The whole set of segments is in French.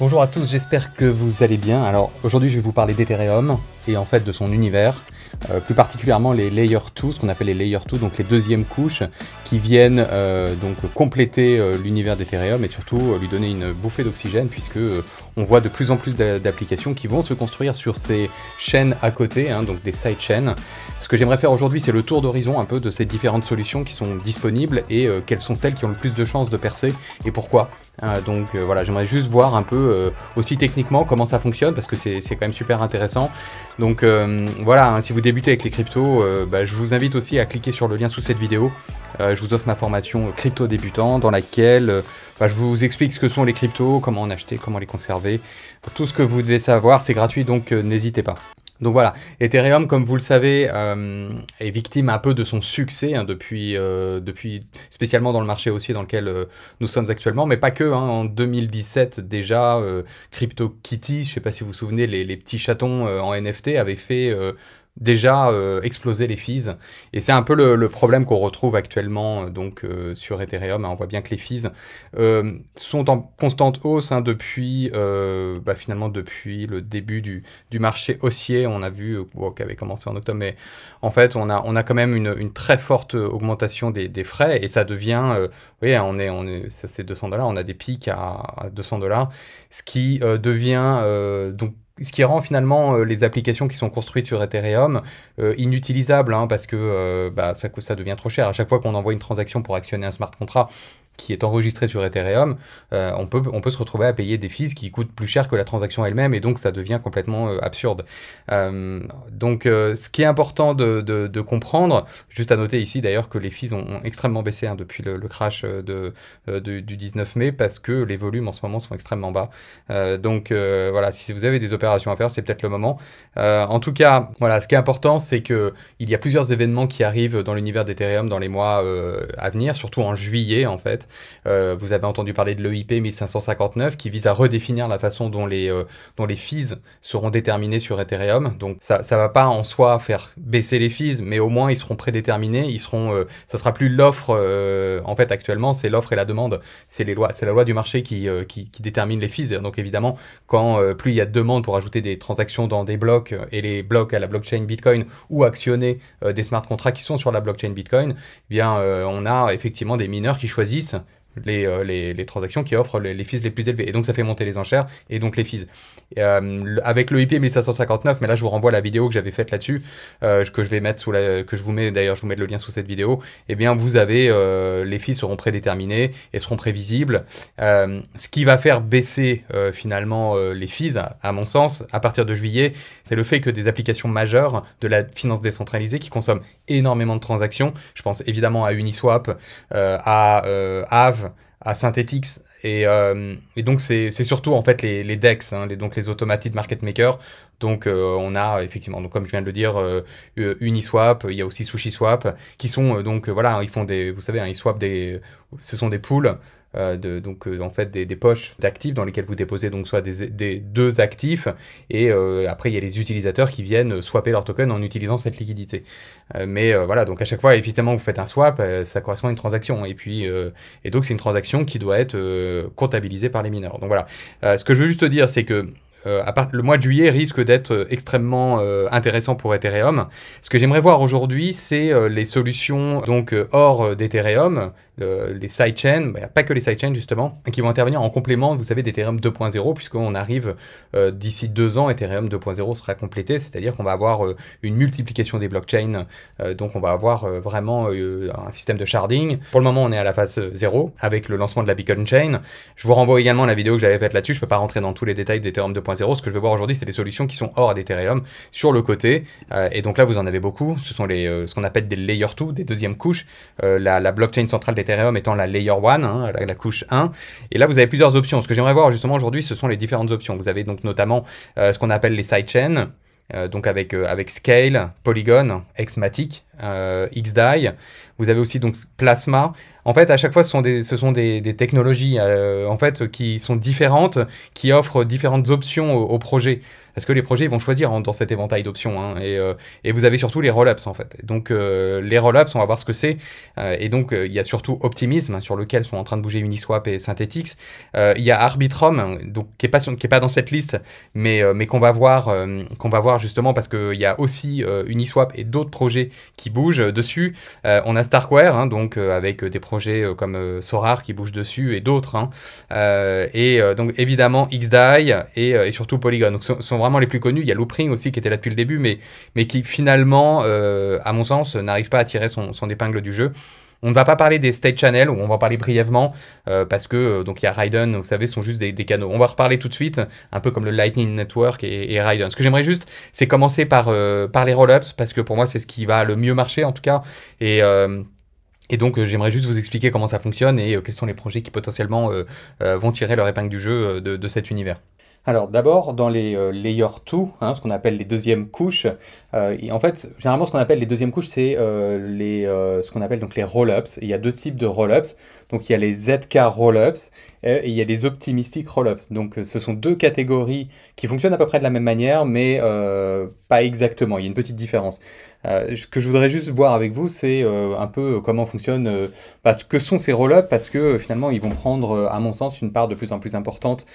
Bonjour à tous, j'espère que vous allez bien. Alors aujourd'hui je vais vous parler d'Ethereum et en fait de son univers. Euh, plus particulièrement les Layer 2, ce qu'on appelle les Layer 2, donc les deuxièmes couches, qui viennent euh, donc compléter euh, l'univers d'Ethereum et surtout lui donner une bouffée d'oxygène, puisque on voit de plus en plus d'applications qui vont se construire sur ces chaînes à côté, hein, donc des side sidechains. Ce que j'aimerais faire aujourd'hui, c'est le tour d'horizon un peu de ces différentes solutions qui sont disponibles et quelles sont celles qui ont le plus de chances de percer et pourquoi. donc voilà, j'aimerais juste voir un peu aussi techniquement comment ça fonctionne, parce que c'est quand même super intéressant. Donc euh, voilà, hein, si vous débutez avec les cryptos, euh, bah, je vous invite aussi à cliquer sur le lien sous cette vidéo. Euh, je vous offre ma formation crypto débutant dans laquelle bah, je vous explique ce que sont les cryptos, comment en acheter, comment les conserver. Tout ce que vous devez savoir, c'est gratuit, donc n'hésitez pas. Donc voilà, Ethereum, comme vous le savez, euh, est victime un peu de son succès hein, depuis, euh, depuis, spécialement dans le marché aussi dans lequel euh, nous sommes actuellement, mais pas que. Hein. en 2017 déjà, CryptoKitty, je ne sais pas si vous vous souvenez, les, les petits chatons en NFT avaient fait déjà euh, exploser les fees. Et c'est un peu le, le problème qu'on retrouve actuellement euh, donc euh, sur Ethereum. Hein, on voit bien que les fees sont en constante hausse hein, depuis bah, finalement depuis le début du, du marché haussier. On a vu bon, qui avait commencé en octobre, mais en fait on a on a quand même une, une très forte augmentation des, des, frais et ça devient oui on est on est ça c'est 200 dollars. On a des pics à, 200 dollars, ce qui devient donc ce qui rend finalement euh, les applications qui sont construites sur Ethereum euh, inutilisables, hein, parce que euh, bah, ça, ça devient trop cher. À chaque fois qu'on envoie une transaction pour actionner un smart contract, qui est enregistré sur Ethereum, euh, on, peut, on peut se retrouver à payer des fees qui coûtent plus cher que la transaction elle-même et donc ça devient complètement euh, absurde. Euh, donc ce qui est important de, de, de, comprendre, juste à noter ici d'ailleurs que les fees ont, extrêmement baissé hein, depuis le, crash de, du 19 mai parce que les volumes en ce moment sont extrêmement bas. donc voilà, si vous avez des opérations à faire, c'est peut-être le moment. en tout cas, voilà, ce qui est important, c'est que il y a plusieurs événements qui arrivent dans l'univers d'Ethereum dans les mois à venir, surtout en juillet en fait. Euh, vous avez entendu parler de l'EIP 1559 qui vise à redéfinir la façon dont les, euh, les fees seront déterminés sur Ethereum. Donc ça ne va pas en soi faire baisser les fees, mais au moins ils seront prédéterminés. Ils seront, euh, ça sera plus l'offre, en fait actuellement c'est l'offre et la demande. C'est les lois, c'est la loi du marché qui, qui, détermine les fees. Donc évidemment, quand plus il y a de demande pour ajouter des transactions dans des blocs et les blocs à la blockchain Bitcoin ou actionner des smart contracts qui sont sur la blockchain Bitcoin, eh bien on a effectivement des mineurs qui choisissent euh, les, transactions qui offrent les, les, fees les plus élevés. Et donc ça fait monter les enchères et donc les fees. Euh, avec le IP 1559, mais là je vous renvoie la vidéo que j'avais faite là-dessus, euh, que je vais mettre sous la, que je vous mets d'ailleurs, je vous mets le lien sous cette vidéo. eh bien vous avez les fees seront prédéterminées et seront prévisibles. ce qui va faire baisser finalement les fees, à, mon sens, à partir de juillet, c'est le fait que des applications majeures de la finance décentralisée qui consomment énormément de transactions, je pense évidemment à Uniswap, euh, à euh, Aave, à Synthetix. Et, euh, donc, c'est surtout en fait les, DEX, hein, les, donc les automated market makers. Donc, on a effectivement, donc, comme je viens de le dire, Uniswap, il y a aussi SushiSwap, qui sont donc, voilà, ils font des, vous savez, hein, ils swap des, ce sont des pools euh, donc euh, en fait des, poches d'actifs dans lesquelles vous déposez donc soit des, deux actifs et euh, après il y a les utilisateurs qui viennent swapper leur token en utilisant cette liquidité. mais voilà, donc à chaque fois évidemment vous faites un swap, ça correspond à une transaction et puis et donc c'est une transaction qui doit être comptabilisée par les mineurs. Donc voilà, ce que je veux juste te dire c'est que à le mois de juillet risque d'être extrêmement intéressant pour Ethereum. Ce que j'aimerais voir aujourd'hui, c'est les solutions donc hors d'Ethereum, euh, les sidechains, il bah, a pas que les sidechains justement, qui vont intervenir en complément, vous savez, d'Ethereum 2.0, puisqu'on arrive euh, d'ici deux ans, Ethereum 2.0 sera complété, c'est-à-dire qu'on va avoir euh, une multiplication des blockchains, donc on va avoir vraiment un système de sharding. Pour le moment, on est à la phase 0 avec le lancement de la Beacon Chain. Je vous renvoie également à la vidéo que j'avais faite là-dessus, je ne peux pas rentrer dans tous les détails d'Ethereum 2.0, ce que je veux voir aujourd'hui, c'est des solutions qui sont hors d'Ethereum, sur le côté, et donc là, vous en avez beaucoup, ce sont les, ce qu'on appelle des layer 2, des deuxièmes couches, la, la blockchain centrale d'Ethereum Ethereum étant la layer 1, hein, la, couche 1. Et là, vous avez plusieurs options. Ce que j'aimerais voir justement aujourd'hui, ce sont les différentes options. Vous avez donc notamment euh, ce qu'on appelle les sidechains. Euh, donc avec, euh, avec Scale, Polygon, Xmatic, XDAI. Vous avez aussi donc Plasma. En fait, à chaque fois, ce sont des, ce sont des, technologies en fait, qui sont différentes, qui offrent différentes options au projet parce que les projets vont choisir hein, dans cet éventail d'options. Hein, et, euh, et, vous avez surtout les roll-ups en fait. Donc euh, les roll-ups, on va voir ce que c'est. Euh, et donc il y a surtout Optimism hein, sur lequel sont en train de bouger Uniswap et Synthetix. il y a Arbitrum, donc qui est pas pas dans cette liste, mais mais qu'on va voir va voir justement parce qu'il y a aussi Uniswap et d'autres projets qui bougent dessus. on a Starkware, donc avec des projets comme Sorar qui bougent dessus et d'autres. et donc évidemment XDAI et, et, surtout Polygon. Donc sont vraiment les plus connus. Il y a Loopring aussi qui était là depuis le début, mais, mais qui finalement, euh, à mon sens, n'arrive pas à tirer son, épingle du jeu. On ne va pas parler des state channels, on va parler brièvement, euh, parce que euh, donc il y a Raiden, vous savez, sont juste des, canaux. On va reparler tout de suite, un peu comme le Lightning Network et, Raiden. Ce que j'aimerais juste, c'est commencer par, par les roll-ups, parce que pour moi, c'est ce qui va le mieux marcher, en tout cas. Et. donc j'aimerais juste vous expliquer comment ça fonctionne et quels sont les projets qui potentiellement vont tirer leur épingle du jeu de, de, cet univers. Alors d'abord, dans les euh, layers layer hein, 2, ce qu'on appelle les deuxièmes couches, euh, en fait, généralement ce qu'on appelle les deuxièmes couches, c'est euh, ce qu'on appelle donc les roll-ups. Il y a deux types de roll-ups. Donc il y a les ZK Rollups et, il y a les optimistic Rollups. Donc euh, ce sont deux catégories qui fonctionnent à peu près de la même manière, mais euh, pas exactement. Il y a une petite différence. Euh, ce que je voudrais juste voir avec vous, c'est un peu comment fonctionnent parce que sont ces roll parce que finalement ils vont prendre, à mon sens, une part de plus en plus importante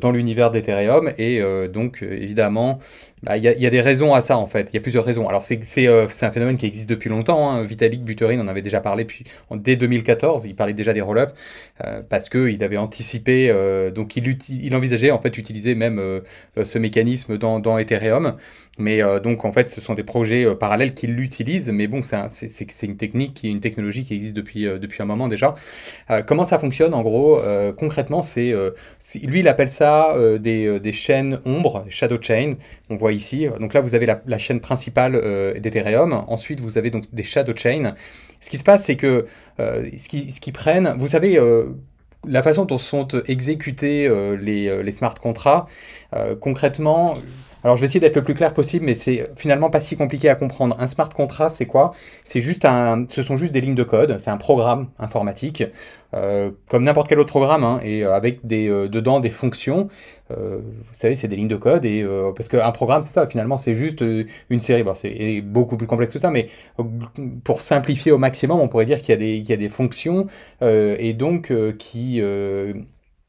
dans l'univers d'Ethereum. Et donc évidemment, bah, il y, a des raisons à ça en fait. Il y a plusieurs raisons. Alors c'est un phénomène qui existe depuis longtemps. Hein. Vitalik Buterin en avait déjà parlé puis, dès 2014. Il parlait déjà des roll-up euh, il parce qu'il avait anticipé, euh, donc il, envisageait en fait d'utiliser même euh, ce mécanisme dans, Ethereum. Mais donc en fait, ce sont des projets parallèles qui l'utilisent. Mais bon, c'est une technique, qui, une technologie qui existe depuis, depuis un moment déjà. comment ça fonctionne en gros Concrètement, c'est lui il appelle ça des, chaînes ombres, shadow chain. On voit ici. Donc là, vous avez la, chaîne principale d'Ethereum. Ensuite, vous avez donc des shadow chain. Ce qui se passe, c'est que euh, ce qu'ils prennent, vous savez, euh, la façon dont sont exécutés euh, les, les, smart contrats, concrètement, alors je vais essayer d'être le plus clair possible, mais c'est finalement pas si compliqué à comprendre. Un smart contract, c'est quoi C'est juste un, ce sont juste des lignes de code. C'est un programme informatique, euh, comme n'importe quel autre programme, hein, et euh, avec des euh, dedans des fonctions. vous savez, c'est des lignes de code et parce qu'un programme, c'est ça. Finalement, c'est juste une série. Bon, c'est beaucoup plus complexe que ça, mais pour simplifier au maximum, on pourrait dire qu'il y a des qu'il y a des fonctions et donc qui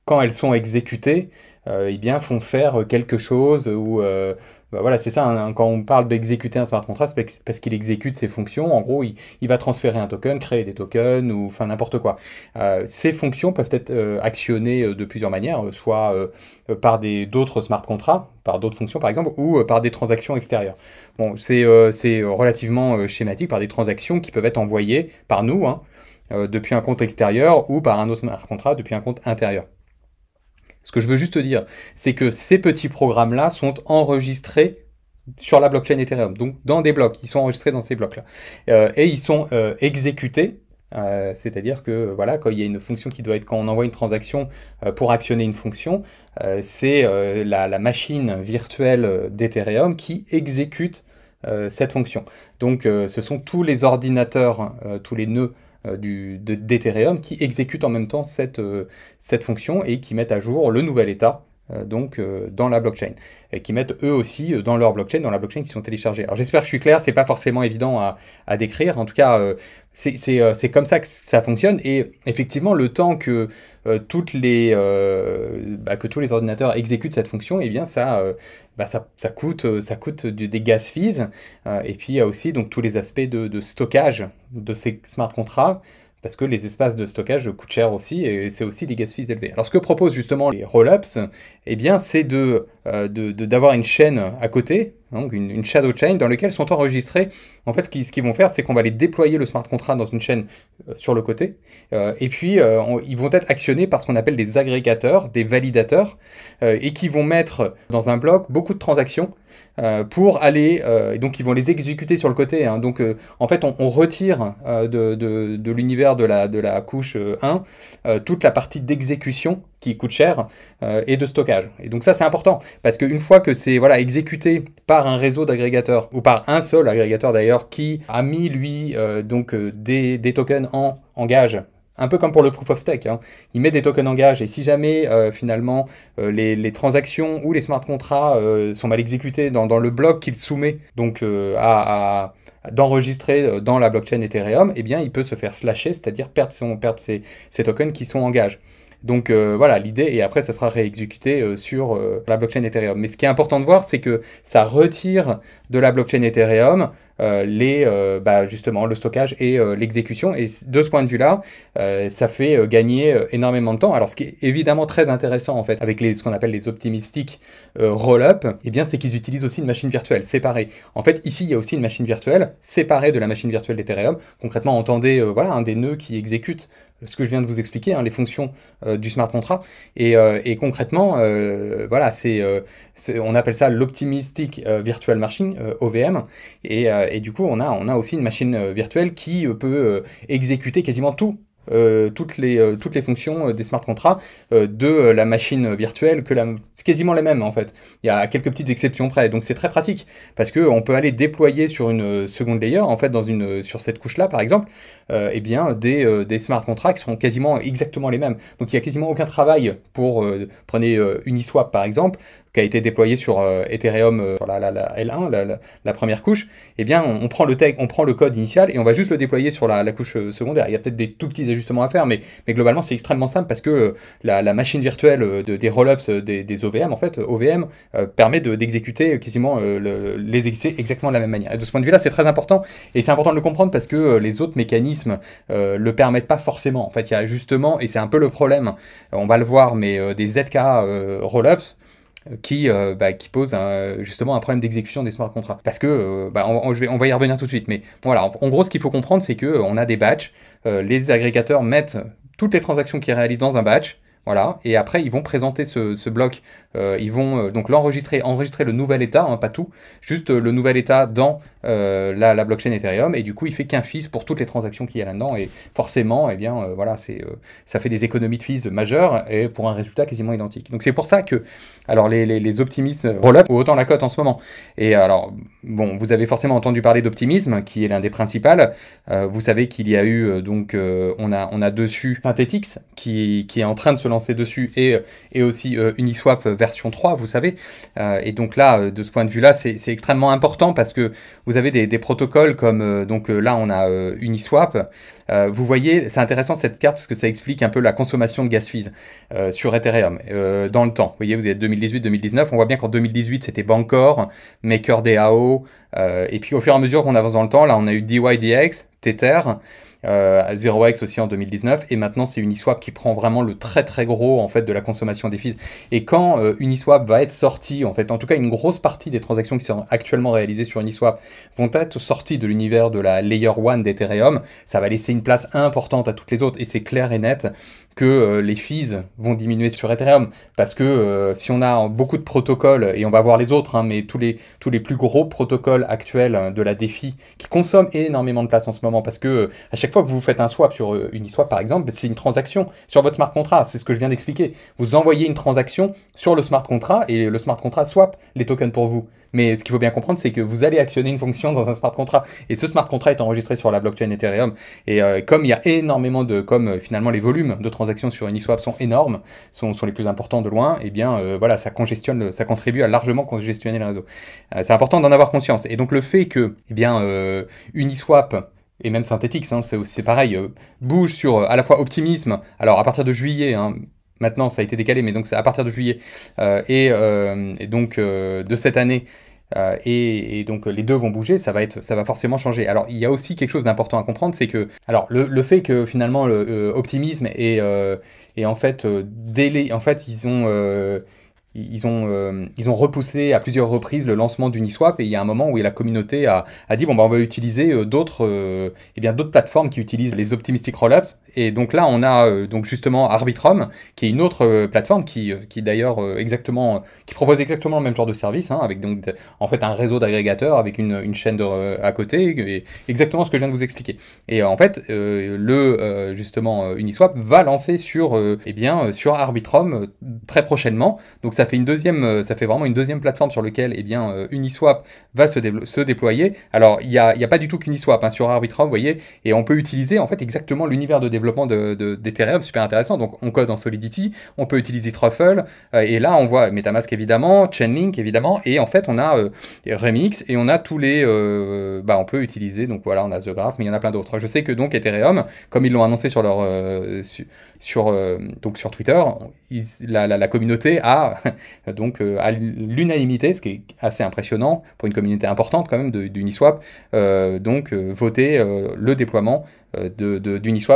quand elles sont exécutées, euh, eh bien, font faire quelque chose ou euh, bah, voilà, c'est ça, hein, hein, quand on parle d'exécuter un smart contract, c'est parce qu'il exécute ses fonctions. En gros, il, il, va transférer un token, créer des tokens, ou enfin n'importe quoi. Euh, ces fonctions peuvent être actionnées de plusieurs manières, soit par des d'autres smart contracts, par d'autres fonctions par exemple, ou par des transactions extérieures. Bon, c'est relativement schématique, par des transactions qui peuvent être envoyées par nous, hein, depuis un compte extérieur, ou par un autre smart contract depuis un compte intérieur. Ce que je veux juste dire, c'est que ces petits programmes-là sont enregistrés sur la blockchain Ethereum, donc dans des blocs, ils sont enregistrés dans ces blocs-là. Euh, et ils sont euh, exécutés euh, c'est-à-dire que voilà, quand il y a une fonction qui doit être, quand on envoie une transaction pour actionner une fonction, c'est la, la, machine virtuelle d'Ethereum qui exécute cette fonction. Donc ce sont tous les ordinateurs, tous les nœuds euh, du, d'Ethereum qui exécute en même temps cette, euh, cette fonction et qui met à jour le nouvel état euh, donc euh, dans la blockchain et qui mettent eux aussi euh, dans leur blockchain, dans la blockchain qui sont téléchargés. Alors j'espère que je suis clair, c'est pas forcément évident à, décrire. En tout cas, c'est comme ça que ça fonctionne et effectivement le temps que toutes les bah, que tous les ordinateurs exécutent cette fonction, et eh bien bah, ça, ça, coûte ça coûte du, des gas fees. et puis il y a aussi donc tous les aspects de, de stockage de ces smart contrats parce que les espaces de stockage coûtent cher aussi et c'est aussi des gas fees élevés. Alors ce que proposent justement les roll-ups, eh bien c'est de, euh, d'avoir une chaîne à côté, donc une, shadow chain dans laquelle sont enregistrés. En fait, ce qu'ils vont faire, c'est qu'on va les déployer le smart contract dans une chaîne euh, sur le côté, euh, et puis ils vont être actionnés par ce qu'on appelle des agrégateurs, des validateurs, et qui vont mettre dans un bloc beaucoup de transactions euh, pour aller, euh, donc ils vont les exécuter sur le côté. Hein. donc euh, en fait, on, retire de, l'univers de la, couche 1 toute la partie d'exécution qui coûte cher et de stockage. Et donc ça, c'est important parce qu'une fois que c'est voilà exécuté par un réseau d'agrégateurs ou par un seul agrégateur d'ailleurs qui a mis lui donc des, tokens en, en gage un peu comme pour le proof of stake, hein. il met des tokens en gage et si jamais euh, finalement euh, les, transactions ou les smart contrats euh, sont mal exécutés dans, le bloc qu'il soumet donc à, d'enregistrer dans la blockchain Ethereum, eh bien il peut se faire slasher, c'est-à-dire perdre, ses, tokens qui sont en gage. Donc voilà, l'idée, et après, ça sera réexécuté sur la blockchain Ethereum. Mais ce qui est important de voir, c'est que ça retire de la blockchain Ethereum euh, les, euh, bah, justement le stockage et euh, l'exécution. Et de ce point de vue-là, ça fait gagner énormément de temps. Alors ce qui est évidemment très intéressant en fait avec les, ce qu'on appelle les optimistiques roll-up, et eh bien c'est qu'ils utilisent aussi une machine virtuelle séparée. En fait, ici, il y a aussi une machine virtuelle séparée de la machine virtuelle d'Ethereum. Concrètement, entendez voilà, un des nœuds qui exécute ce que je viens de vous expliquer, hein, les fonctions du smart contract. Et, concrètement, voilà, c'est, on appelle ça l'optimistic virtual machine, OVM. Et, et du coup, on a, on a aussi une machine euh, virtuelle qui euh, peut euh, exécuter quasiment tout toutes, les, toutes les fonctions des smart contracts de la machine virtuelle, que la, c'est quasiment les mêmes en fait. Il y a quelques petites exceptions près, donc c'est très pratique parce que on peut aller déployer sur une seconde layer, en fait, dans une, sur cette couche-là par exemple, et eh bien des, smart contracts qui sont quasiment exactement les mêmes. Donc il y a quasiment aucun travail pour, prenez Uniswap par exemple, qui a été déployé sur euh, Ethereum, euh, la, la, la L1, la, la, première couche, eh bien, on, prend le tech, on prend le code initial et on va juste le déployer sur la, couche euh, secondaire. Il y a peut-être des tout petits ajustements à faire, mais, mais globalement, c'est extrêmement simple parce que la, machine virtuelle de, des rollups, des, des, OVM, en fait, OVM permet permet d'exécuter quasiment le, les exécuter exactement de la même manière. de ce point de vue-là, c'est très important et c'est important de le comprendre parce que les autres mécanismes le permettent pas forcément. En fait, il y a justement, et c'est un peu le problème, on va le voir, mais des ZK rollups. Euh, bah, qui, pose justement un problème d'exécution des smart contracts. Parce que, euh, bah, on, va y revenir tout de suite, mais voilà, en, gros, ce qu'il faut comprendre, c'est qu'on euh, a des batchs, les agrégateurs mettent toutes les transactions qu'ils réalisent dans un batch, voilà. Et après, ils vont présenter ce, bloc. Euh, ils vont euh, donc l'enregistrer, enregistrer le nouvel état, hein, pas tout, juste euh, le nouvel état dans la, blockchain Ethereum. Et du coup, il fait qu'un fils pour toutes les transactions qu'il y a là-dedans. Et forcément, eh bien, voilà, c'est ça fait des économies de fees majeures et pour un résultat quasiment identique. Donc c'est pour ça que, alors les, optimistes roll-up autant la cote en ce moment. Et alors, bon, vous avez forcément entendu parler d'optimisme, qui est l'un des principaux. vous savez qu'il y a eu donc on a on a dessus Synthetix qui qui est en train de se lancer dessus et, euh, et aussi euh, Uniswap version 3, vous savez. Euh, et donc là, de ce point de vue-là, c'est extrêmement important parce que vous avez des, des protocoles comme, donc là, on a Uniswap. vous voyez, c'est intéressant cette carte parce que ça explique un peu la consommation de gas fees sur Ethereum dans le temps. Vous voyez, vous êtes 2018-2019, on voit bien qu'en 2018, c'était Bancor, MakerDAO, et puis au fur et à mesure qu'on avance dans le temps, là, on a eu DYDX, Tether, euh, à 0x aussi en 2019, et maintenant c'est Uniswap qui prend vraiment le très très gros en fait de la consommation des fees. Et quand euh, Uniswap va être sorti, en fait, en tout cas une grosse partie des transactions qui sont actuellement réalisées sur Uniswap vont être sorties de l'univers de la Layer 1 d'Ethereum, ça va laisser une place importante à toutes les autres, et c'est clair et net que euh, les fees vont diminuer sur Ethereum parce que euh, si on a beaucoup de protocoles et on va voir les autres, hein, mais tous les tous les plus gros protocoles actuels euh, de la défi qui consomment énormément de place en ce moment parce que à chaque fois que vous faites un swap sur une swap par exemple, c'est une transaction sur votre smart contract, c'est ce que je viens d'expliquer. Vous envoyez une transaction sur le smart contract et le smart contract swap les tokens pour vous. Mais ce qu'il faut bien comprendre, c'est que vous allez actionner une fonction dans un smart contract. Et ce smart contract est enregistré sur la blockchain Ethereum. Et euh, comme il y a énormément de, comme euh, finalement les volumes de transactions sur Uniswap sont énormes, sont, les plus importants de loin, et eh bien euh, voilà, ça congestionne, ça contribue à largement congestionner le réseau. c'est important d'en avoir conscience. Et donc le fait que, eh bien, Uniswap et même Synthetix, hein, c'est pareil, bouge sur à la fois optimisme. Alors à partir de juillet, hein, maintenant, ça a été décalé, mais donc c'est à partir de juillet euh, euh, et, donc euh, de cette année. Et, donc les deux vont bouger, ça va être, ça va forcément changer. Alors il y a aussi quelque chose d'important à comprendre, c'est que, alors le, fait que finalement l'optimisme et est, en fait délai, en fait ils ont ils ont, euh, ils ont repoussé à plusieurs reprises le lancement d'Uniswap et il y a un moment où la communauté a, a dit bon bah on va utiliser euh, d'autres euh, eh bien d'autres plateformes qui utilisent les optimistic rollups et donc là on a euh, donc justement Arbitrum qui est une autre plateforme qui, qui d'ailleurs exactement qui propose exactement le même genre de service hein, avec donc en fait un réseau d'agrégateurs avec une, une chaîne de, à côté exactement ce que je viens de vous expliquer et en fait le justement Uniswap va lancer sur eh bien sur Arbitrum très prochainement donc ça ça fait une deuxième, euh, ça fait vraiment une deuxième plateforme sur laquelle et eh bien, euh, Uniswap va se, déployer. Alors, il n'y a, a, pas du tout qu'Uniswap hein, sur Arbitrum, vous voyez, et on peut utiliser en fait exactement l'univers de développement d'Ethereum, de, super intéressant. Donc, on code en Solidity, on peut utiliser Truffle, euh, et là, on voit Metamask évidemment, Chainlink évidemment, et en fait, on a Remix, et on a tous les. bah, on peut utiliser, donc voilà, on a The Graph, mais il y en a plein d'autres. Je sais que donc Ethereum, comme ils l'ont annoncé sur leur. sur, donc sur Twitter, la, la communauté a donc euh, à l'unanimité, ce qui est assez impressionnant pour une communauté importante quand même d'Uniswap, euh, donc euh, voter le déploiement euh, de,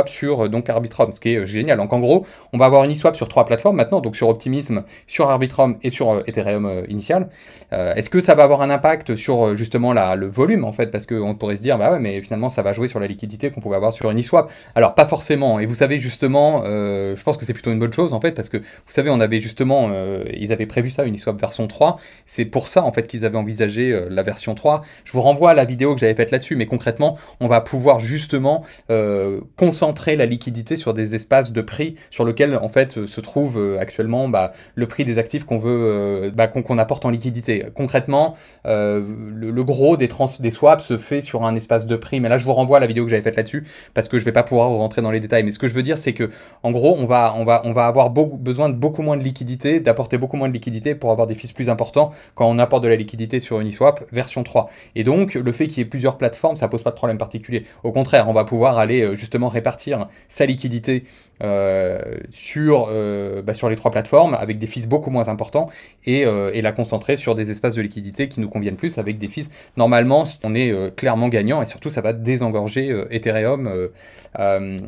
sur euh, donc Arbitrum, ce qui est euh, génial. Donc en gros, on va avoir UniSwap sur trois plateformes maintenant, donc sur Optimism, sur Arbitrum et sur Ethereum initial. Est-ce que ça va avoir un impact sur justement la, le volume en fait Parce que on pourrait se dire, bah ouais, mais finalement ça va jouer sur la liquidité qu'on pouvait avoir sur UniSwap. Alors pas forcément, et vous savez justement, je pense que c'est plutôt une bonne chose en fait, parce que vous savez, on avait justement, ils avaient prévu ça, UniSwap version 3, c'est pour ça en fait qu'ils avaient envisagé la version 3. Je vous renvoie à la vidéo que j'avais faite là-dessus, mais concrètement, on va pouvoir justement euh, concentrer la liquidité sur des espaces de prix sur lesquels en fait euh, se trouve euh, actuellement bah, le prix des actifs qu'on veut bah, qu'on apporte en liquidité. Concrètement, le, gros des swaps se fait sur un espace de prix. Mais là, je vous renvoie à la vidéo que j'avais faite là-dessus parce que je vais pas pouvoir vous rentrer dans les détails. Mais ce que je veux dire, c'est que en gros, on va on va on va avoir beaucoup, besoin de beaucoup moins de liquidité, d'apporter beaucoup moins de liquidité pour avoir des fils plus importants quand on apporte de la liquidité sur Uniswap version 3. Et donc, le fait qu'il y ait plusieurs plateformes, ça pose pas de problème particulier. Au contraire, on va pouvoir aller euh, justement répartir sa liquidité euh, sur, euh, bah, sur les trois plateformes avec des fils beaucoup moins importants et, euh, et, la concentrer sur des espaces de liquidité qui nous conviennent plus avec des fils. Normalement, on est clairement gagnant et surtout, ça va désengorger Ethereum,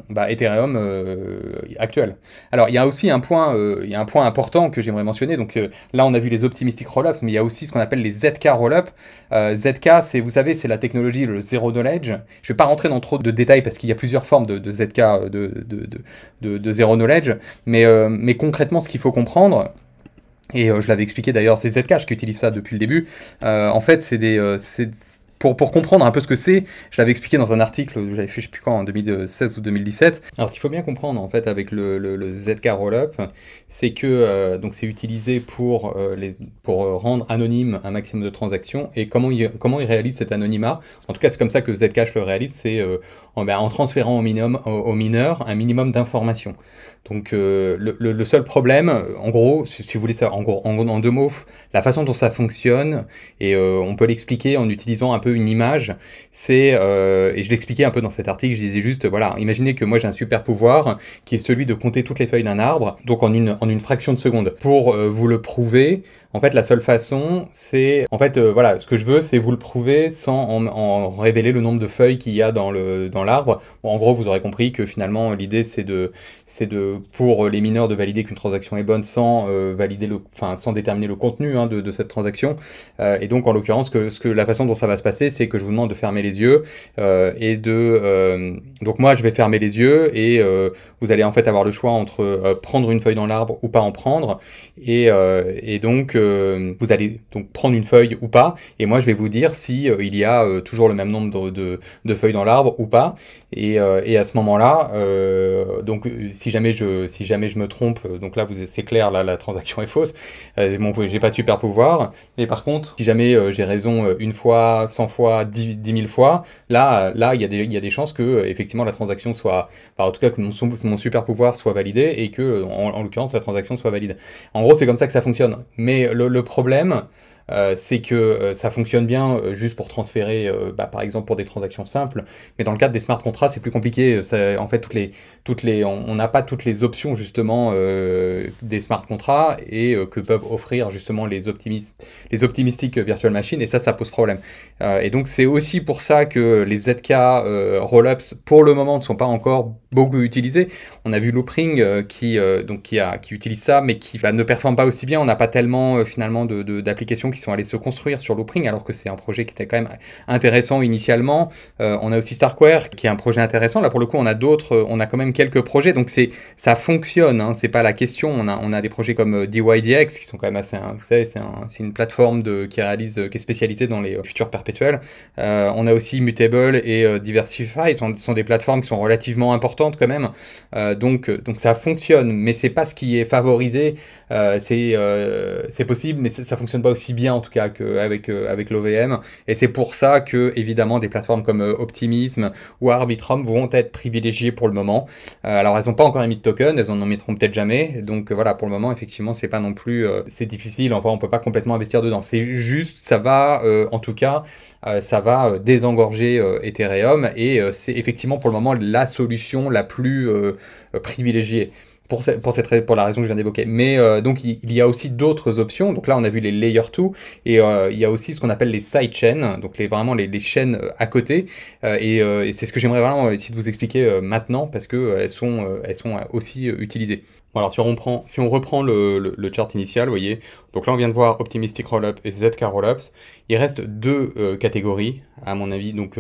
bah, Ethereum actuel. Alors, il y a aussi un point, il y a un point important que j'aimerais mentionner. Donc là, on a vu les optimistic roll-ups, mais il y a aussi ce qu'on appelle les ZK roll-up. ZK, c'est vous savez, c'est la technologie le zero knowledge. Je vais pas rentrer dans trop de détails parce qu'il y a plusieurs formes de, de ZK, de, de, de, zéro knowledge. Mais, euh, mais concrètement, ce qu'il faut comprendre, et euh, je l'avais expliqué d'ailleurs, c'est Zcash qui utilise ça depuis le début, euh, en fait, c'est des pour, pour, comprendre un peu ce que c'est, je l'avais expliqué dans un article, j'avais fait je sais plus quand, en 2016 ou 2017. Alors ce qu'il faut bien comprendre en fait avec le, le, le ZK Rollup, c'est que euh, donc c'est utilisé pour, euh, les, pour euh, rendre anonyme un maximum de transactions et comment il, comment il réalise cet anonymat. En tout cas c'est comme ça que Zcash le réalise, c'est en, ben, en, transférant au minimum, au, au mineur un minimum d'informations. Donc euh, le, seul problème, en gros, si, vous voulez ça, en, gros, en, deux mots, la façon dont ça fonctionne, et euh, on peut l'expliquer en utilisant un peu une image, c'est, euh, et je l'expliquais un peu dans cet article, je disais juste, voilà, imaginez que moi j'ai un super pouvoir qui est celui de compter toutes les feuilles d'un arbre, donc en une, en une fraction de seconde. Pour vous le prouver, en fait la seule façon, c'est, en fait, voilà, ce que je veux, c'est vous le prouver sans en, révéler le nombre de feuilles qu'il y a dans l'arbre. Dans bon, en gros, vous aurez compris que finalement l'idée c'est de, c'est de euh, pour les mineurs de valider qu'une transaction est bonne sans euh, valider le, enfin sans déterminer le contenu hein, de, cette transaction. Euh, et donc en l'occurrence que, ce que la façon dont ça va se passer, c'est que je vous demande de fermer les yeux et de donc moi je vais fermer les yeux et vous allez en fait avoir le choix entre prendre une feuille dans l'arbre ou pas en prendre et, donc vous allez donc prendre une feuille ou pas et moi je vais vous dire si il y a toujours le même nombre de, feuilles dans l'arbre ou pas et, à ce moment là donc si jamais je si jamais je me trompe, euh, donc là, c'est clair, là, la transaction est fausse. Euh, j'ai pas de super pouvoir. Mais par contre, si jamais euh, j'ai raison une fois, 100 fois, 10, mille fois, là, là, il y, a des, il y a des chances que, effectivement, la transaction soit, bah, en tout cas, que mon, super pouvoir soit validé et que, en, l'occurrence, la transaction soit valide. En gros, c'est comme ça que ça fonctionne. Mais le problème, euh, c'est que euh, ça fonctionne bien euh, juste pour transférer, bah, par exemple, pour des transactions simples. Mais dans le cadre des smart contrats c'est plus compliqué. en fait, toutes les, toutes les, on n'a pas toutes les options justement des smart contrats et que peuvent offrir justement les optimistes, les optimistiques virtual machines. Et ça, ça pose problème. et donc, c'est aussi pour ça que les ZK rollups, pour le moment, ne sont pas encore beaucoup utilisés. On a vu Loopring qui, donc, qui, utilise ça, mais qui va, ne performe pas aussi bien. On n'a pas tellement finalement de, de, qui qui sont allés se construire sur Loopring, alors que c'est un projet qui était quand même intéressant initialement. Euh, on a aussi Starkware, qui est un projet intéressant. Là, pour le coup, on a d'autres, euh, on a quand même quelques projets, donc c'est ça fonctionne. Hein, c'est pas la question. On a, on a des projets comme euh, DYDX, qui sont quand même assez, vous savez, c'est une plateforme de, qui réalise, qui est spécialisée dans les futurs perpétuels. on a aussi Mutable et Diversify, sont, sont des plateformes qui sont relativement importantes quand même. donc, donc ça fonctionne, mais c'est pas ce qui est favorisé. c'est c'est possible, mais ça fonctionne pas aussi bien en tout cas avec euh, l'OVM. Et c'est pour ça que, évidemment, des plateformes comme euh, Optimism ou Arbitrum vont être privilégiées pour le moment. Euh, alors, elles n'ont pas encore émis de token, elles en mettront peut-être jamais. Donc voilà, pour le moment, effectivement, c'est pas non plus, c'est difficile. Enfin, on peut pas complètement investir dedans. C'est juste, ça va, en tout cas, ça va désengorger Ethereum et c'est effectivement pour le moment la solution la plus privilégiée pour, cette, pour, pour la raison que je viens d'évoquer. Mais euh, donc il, y a aussi d'autres options. Donc là on a vu les layer 2 et euh, il y a aussi ce qu'on appelle les side chains. donc les, vraiment les, chaînes euh, à côté. et, c'est ce que j'aimerais vraiment essayer de vous expliquer maintenant parce que elles sont, elles sont aussi utilisées. Bon, alors si on, prend, si on reprend le, le, chart initial, vous voyez, donc là on vient de voir Optimistic Rollup et ZK Rollups. Il reste deux catégories à mon avis. Donc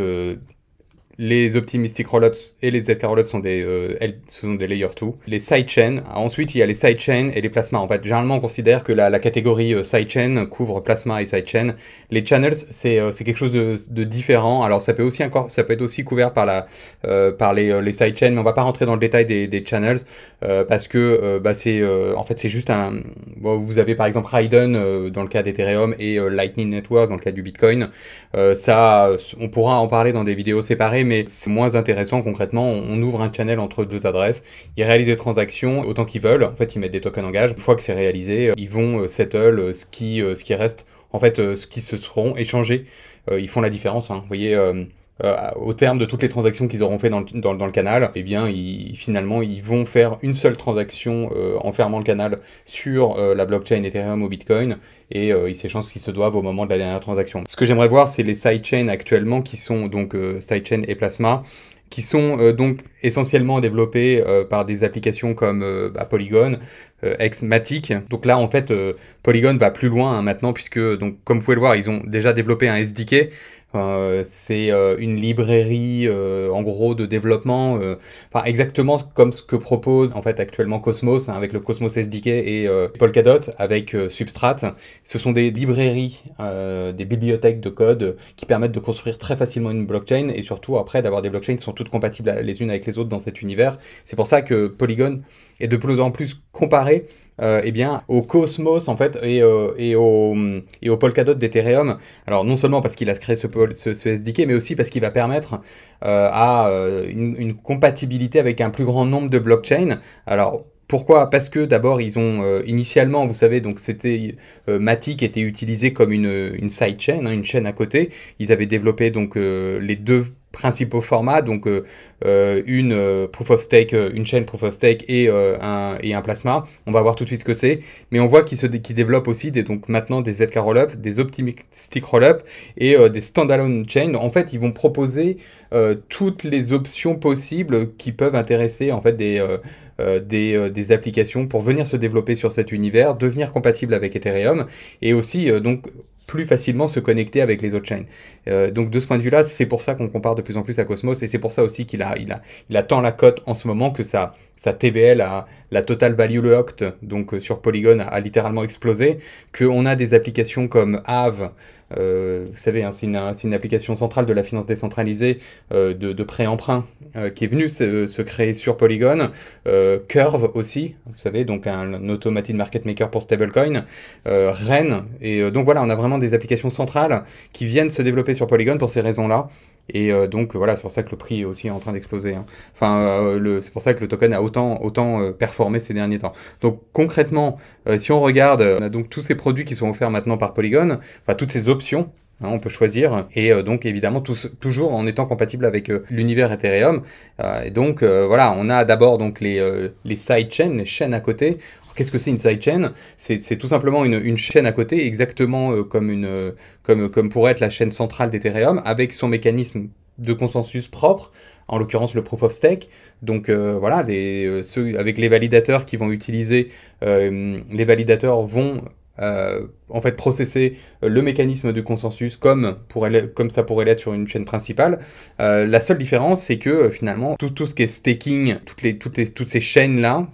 les Optimistic Rollups et les ZK Rollups sont des, euh, sont des Layer 2. Les sidechains, ensuite il y a les sidechains et les plasmas. En fait, généralement on considère que la, la catégorie euh, sidechain couvre plasma et sidechain. Les channels, c'est euh, quelque chose de, de, différent. Alors ça peut, aussi encore, ça peut être aussi couvert par, la, euh, par les, euh, les sidechains, mais on va pas rentrer dans le détail des, des channels parce que bah, c'est en fait c'est juste un... vous avez par exemple Raiden dans le cas d'Ethereum et Lightning Network dans le cas du Bitcoin. ça, on pourra en parler dans des vidéos séparées, mais c'est moins intéressant concrètement. On ouvre un channel entre deux adresses, ils réalisent des transactions autant qu'ils veulent. En fait, ils mettent des tokens en gage. Une fois que c'est réalisé, euh, ils vont euh, settle euh, ce qui, ce qui reste, en fait, ce qui se seront échangés. Ils font la différence. Hein. Vous voyez, euh, au terme de toutes les transactions qu'ils auront fait dans le, canal, eh bien, finalement, ils vont faire une seule transaction euh, en fermant le canal sur euh, la blockchain Ethereum ou Bitcoin, et ils s'échangent ce qu'ils se doivent au moment de la dernière transaction. Ce que j'aimerais voir, c'est les sidechains actuellement, qui sont donc sidechain et Plasma, qui sont donc essentiellement développés par des applications comme bah, Polygon, XMatic. Donc là, en fait, Polygon va plus loin hein, maintenant, puisque, donc, comme vous pouvez le voir, ils ont déjà développé un SDK euh, c'est euh, une librairie euh, en gros de développement, enfin exactement comme ce que propose en fait actuellement Cosmos hein, avec le Cosmos SDK et Polkadot avec Substrate. Ce sont des librairies, des bibliothèques de code qui permettent de construire très facilement une blockchain et surtout après d'avoir des blockchains qui sont toutes compatibles les unes avec les autres dans cet univers. C'est pour ça que Polygon est de plus en plus comparé euh, eh bien, au Cosmos en fait et, euh, et au mm, et au Polkadot d'Ethereum. Alors non seulement parce qu'il a créé ce, ce, SDK, mais aussi parce qu'il va permettre euh, à une, compatibilité avec un plus grand nombre de blockchains. Alors pourquoi Parce que d'abord, ils ont initialement, vous savez, donc c'était Matic était utilisé comme une, une sidechain, hein, une chaîne à côté. Ils avaient développé donc les deux principaux formats, donc euh, euh, une euh, proof of stake, une chaîne proof of stake et, un, et un plasma. On va voir tout de suite ce que c'est. Mais on voit qu'ils se développent aussi des, donc maintenant des ZK roll-up, des optimistic roll-up et des standalone Chain. En fait, ils vont proposer toutes les options possibles qui peuvent intéresser en fait des des, des, applications pour venir se développer sur cet univers, devenir compatible avec Ethereum et aussi donc plus facilement se connecter avec les autres chaînes. Euh, donc de ce point de vue-là, c'est pour ça qu'on compare de plus en plus à Cosmos et c'est pour ça aussi qu'il a, il a, il a tant la cote en ce moment que sa, sa TVL, a, la total value locked, donc euh, sur Polygon, a, littéralement explosé, qu'on a des applications comme Ave, euh, vous savez, hein, c'est une, application centrale de la finance décentralisée euh, de, de prêt-emprunt euh, qui est venue se, créer sur Polygon. Curve aussi, vous savez, donc un, automated market maker pour stablecoin. REN. Et donc voilà, on a vraiment des applications centrales qui viennent se développer sur Polygon pour ces raisons-là. Et euh, donc voilà, c'est pour ça que le prix est aussi en train d'exploser. Hein. Enfin, euh, c'est pour ça que le token a autant, autant euh, performé ces derniers temps. Donc concrètement, si on regarde, on a donc tous ces produits qui sont offerts maintenant par Polygon, enfin toutes ces options Hein, on peut choisir et euh, donc évidemment toujours en étant compatible avec euh, l'univers Ethereum. Euh, et donc voilà, on a d'abord donc les, les sidechains, les chaînes à côté. Qu'est-ce que c'est une sidechain C'est tout simplement une, une, chaîne à côté, exactement comme, une, comme, comme pourrait être la chaîne centrale d'Ethereum, avec son mécanisme de consensus propre, en l'occurrence le proof of stake. Donc voilà, avec les validateurs qui vont utiliser, les validateurs vont euh, en fait processer euh, le mécanisme de consensus comme, pour comme ça pourrait l'être sur une chaîne principale. Euh, la seule différence, c'est que finalement, tout, tout, ce qui est staking, toutes, toutes ces chaînes-là,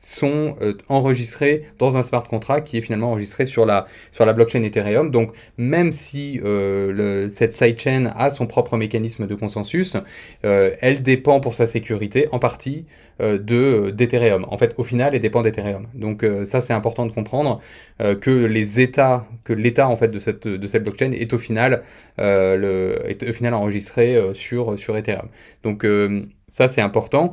sont euh, enregistrés dans un smart contract qui est finalement enregistré sur la, sur la blockchain Ethereum. Donc même si euh, le, cette sidechain a son propre mécanisme de consensus, euh, elle dépend pour sa sécurité en partie euh, de d'Ethereum. En fait, au final, elle dépend d'Ethereum. Donc ça, c'est important de comprendre que les états, que l'état en fait de cette, de cette blockchain est au final, le, au final enregistré sur, sur Ethereum. Donc ça, c'est important.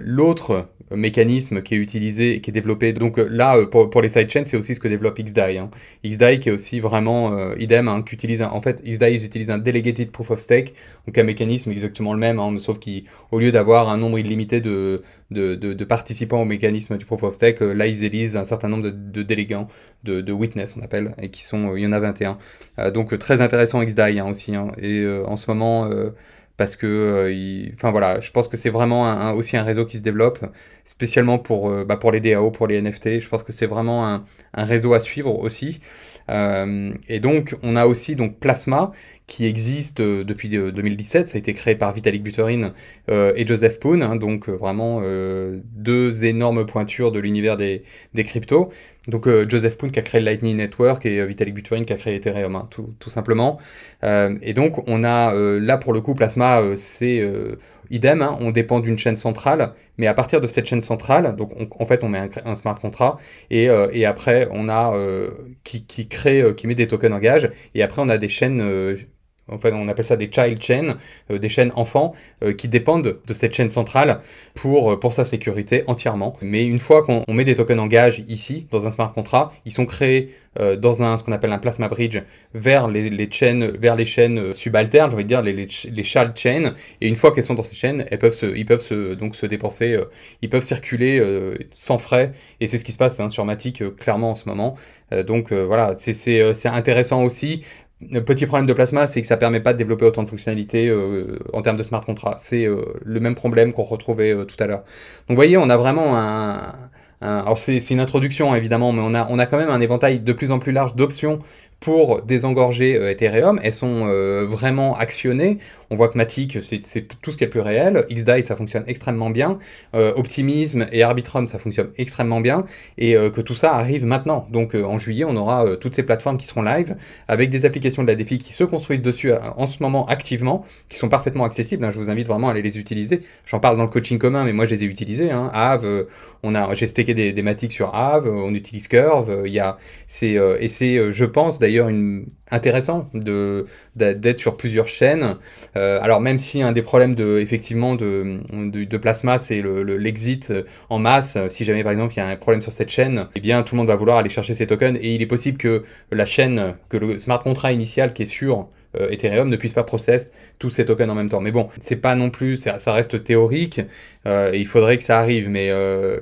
L'autre mécanisme qui est utilisé, qui est développé. Donc euh, là, euh, pour, pour les sidechains, c'est aussi ce que développe XDAI. Hein. XDAI qui est aussi vraiment euh, idem, hein, qui en fait, XDAI ils utilisent un delegated proof of stake, donc un mécanisme exactement le même, hein, sauf qu'au lieu d'avoir un nombre illimité de, de, participants au mécanisme du proof of stake, là ils élisent un certain nombre de, de de, witness on appelle, et qui sont, il y en a 21. donc très intéressant XDAI hein, aussi, et en ce moment parce que, euh, enfin voilà, je pense que c'est vraiment aussi un réseau qui se développe, spécialement pour, euh, bah, pour les DAO, pour les NFT. Je pense que c'est vraiment un, réseau à suivre aussi. Euh, et donc, on a aussi donc Plasma qui existe euh, depuis 2017. Euh, Ça a été créé par Vitalik Buterin et Joseph Poon, hein, donc vraiment deux énormes pointures de l'univers des, des, cryptos. Donc Joseph Poon qui a créé Lightning Network et Vitalik Buterin qui a créé Ethereum, hein, tout, simplement. et donc, on a là pour le coup Plasma, c'est idem, hein, on dépend d'une chaîne centrale, mais à partir de cette chaîne centrale, donc on, en fait on met un, smart contract euh, et, après on a euh, qui, qui, crée, euh, qui met des tokens en gage et après on a des chaînes enfin on appelle ça des child chains, euh, des chaînes enfants, euh, qui dépendent de cette chaîne centrale pour, euh, pour sa sécurité entièrement. Mais une fois qu'on met des tokens en gage ici, dans un smart contract, ils sont créés dans un, ce qu'on appelle un plasma bridge vers les, les chaînes, vers les chaînes subalternes, j'ai envie dire les, les, child chains. Et une fois qu'elles sont dans ces chaînes, elles peuvent se, ils peuvent se, donc se dépenser, ils peuvent circuler sans frais. Et c'est ce qui se passe hein, sur Matic clairement en ce moment. donc voilà, c'est intéressant aussi le petit problème de Plasma, c'est que ça permet pas de développer autant de fonctionnalités euh, en termes de smart contrat. C'est euh, le même problème qu'on retrouvait euh, tout à l'heure. Donc vous voyez, on a vraiment un... un alors c'est une introduction hein, évidemment, mais on a, on a quand même un éventail de plus en plus large d'options pour désengorger Ethereum. Elles sont vraiment actionnées. On voit que Matic, c'est tout ce qui est plus réel. XDAI, ça fonctionne extrêmement bien. Euh, Optimisme et Arbitrum, ça fonctionne extrêmement bien. Et euh, que tout ça arrive maintenant. Donc euh, en juillet, on aura toutes ces plateformes qui seront live avec des applications de la défi qui se construisent dessus en ce moment activement, qui sont parfaitement accessibles. Hein. Je vous invite vraiment à aller les utiliser. J'en parle dans le coaching commun, mais moi je les ai utilisés. Hein. Ave, on a, j'ai stacké des, sur Ave, on utilise Curve. Il y a, c'est, et c'est, je pense d'ailleurs, une intéressant d'être sur plusieurs chaînes euh, alors même si un des problèmes de, effectivement de, de, plasma, c'est l'exit le, l'exit euh, en masse, euh, si jamais par exemple il y a un problème sur cette chaîne, eh bien tout le monde va vouloir aller chercher ces tokens et il est possible que la chaîne, que le smart contract initial qui est sur Ethereum ne puisse pas processer tous ces tokens en même temps. Mais bon, c'est pas non plus, ça, reste théorique et il faudrait que ça arrive. Mais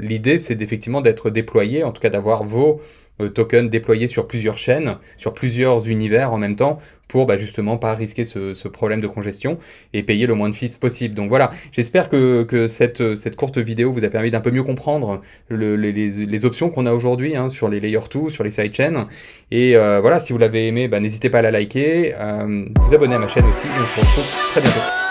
l'idée, c'est effectivement d'être déployé, en tout cas d'avoir vos euh, token déployé sur plusieurs chaînes, sur plusieurs univers en même temps, pour bah, justement pas risquer ce, problème de congestion et payer le moins de fees possible. Donc voilà, j'espère que, cette, cette, courte vidéo vous a permis d'un peu mieux comprendre les, options qu'on a aujourd'hui hein, sur les Layer 2, sur les sidechains. Et euh, voilà, si vous l'avez aimé, bah, n'hésitez pas à la liker, euh, vous abonner à ma chaîne aussi et on se retrouve très bientôt.